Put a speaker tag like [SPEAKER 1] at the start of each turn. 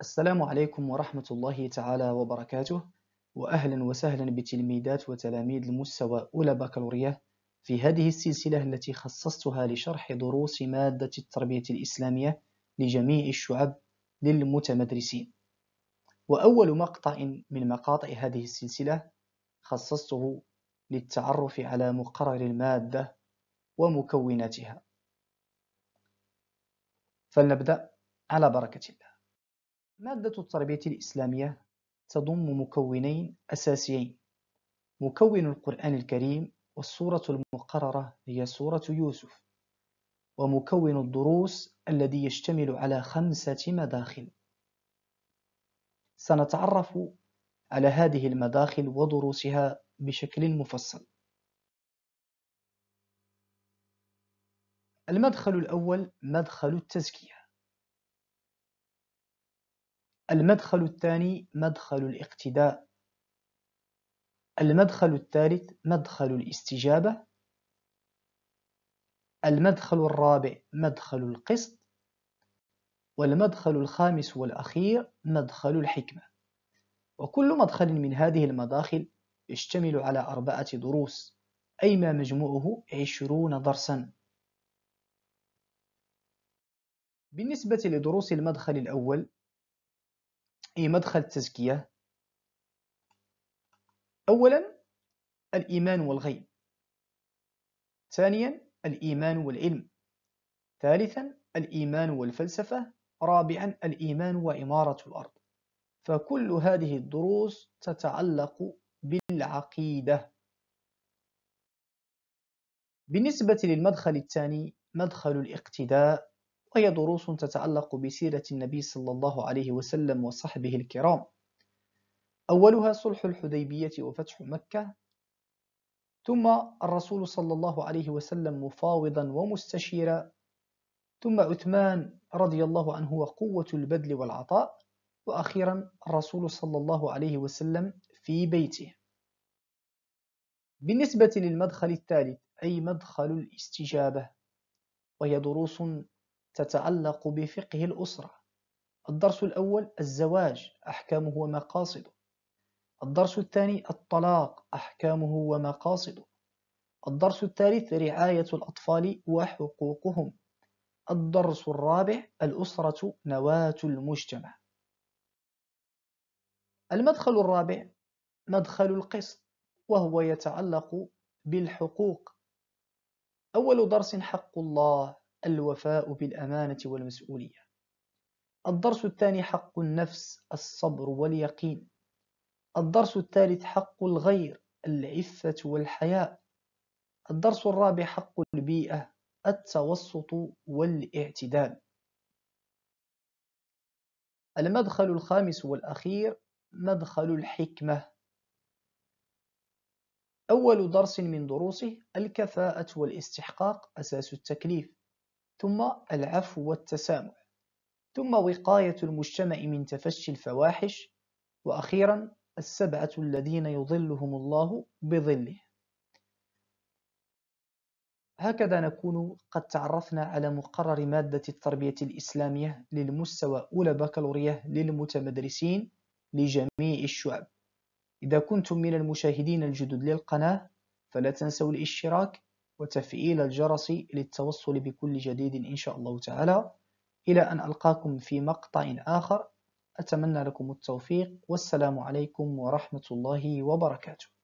[SPEAKER 1] السلام عليكم ورحمة الله تعالى وبركاته وأهلا وسهلا بتلميذات وتلاميذ المستوى أولى بكالوريا في هذه السلسلة التي خصصتها لشرح دروس مادة التربية الإسلامية لجميع الشعب للمتمدرسين وأول مقطع من مقاطع هذه السلسلة خصصته للتعرف على مقرر المادة ومكوناتها فلنبدأ على بركة الله مادة التربية الإسلامية تضم مكونين أساسيين مكون القرآن الكريم والصورة المقررة هي صورة يوسف ومكون الدروس الذي يشتمل على خمسة مداخل سنتعرف على هذه المداخل ودروسها بشكل مفصل المدخل الأول مدخل التزكية المدخل الثاني مدخل الاقتداء المدخل الثالث مدخل الاستجابة المدخل الرابع مدخل القسط والمدخل الخامس والأخير مدخل الحكمة وكل مدخل من هذه المداخل يشتمل على أربعة دروس أي ما مجموعه عشرون درسا بالنسبة لدروس المدخل الأول هي مدخل التزكية أولا الإيمان والغيب ثانيا الإيمان والعلم ثالثا الإيمان والفلسفة رابعا الإيمان وإمارة الأرض فكل هذه الدروس تتعلق بالعقيدة بالنسبة للمدخل الثاني مدخل الاقتداء وهي دروس تتعلق بسيرة النبي صلى الله عليه وسلم وصحبه الكرام أولها صلح الحديبية وفتح مكة ثم الرسول صلى الله عليه وسلم مفاوضا ومستشيرا ثم عثمان رضي الله عنه وقوة البدل والعطاء وأخيرا الرسول صلى الله عليه وسلم في بيته بالنسبة للمدخل الثالث أي مدخل الاستجابة وهي دروس تتعلق بفقه الأسرة الدرس الأول الزواج أحكامه ومقاصده الدرس الثاني الطلاق أحكامه ومقاصده الدرس الثالث رعاية الأطفال وحقوقهم الدرس الرابع الأسرة نواة المجتمع المدخل الرابع مدخل القسط وهو يتعلق بالحقوق أول درس حق الله الوفاء بالأمانة والمسؤولية الدرس الثاني حق النفس الصبر واليقين الدرس الثالث حق الغير العفة والحياء الدرس الرابع حق البيئة التوسط والاعتدال المدخل الخامس والأخير مدخل الحكمة أول درس من دروسه الكفاءة والاستحقاق أساس التكليف ثم العفو والتسامح ثم وقاية المجتمع من تفشي الفواحش وأخيرا السبعة الذين يظلهم الله بظله هكذا نكون قد تعرفنا على مقرر مادة التربية الإسلامية للمستوى أولى بكالوريا للمتمدرسين لجميع الشعب إذا كنتم من المشاهدين الجدد للقناة فلا تنسوا الاشتراك وتفعيل الجرس للتوصل بكل جديد إن شاء الله تعالى إلى أن ألقاكم في مقطع آخر أتمنى لكم التوفيق والسلام عليكم ورحمة الله وبركاته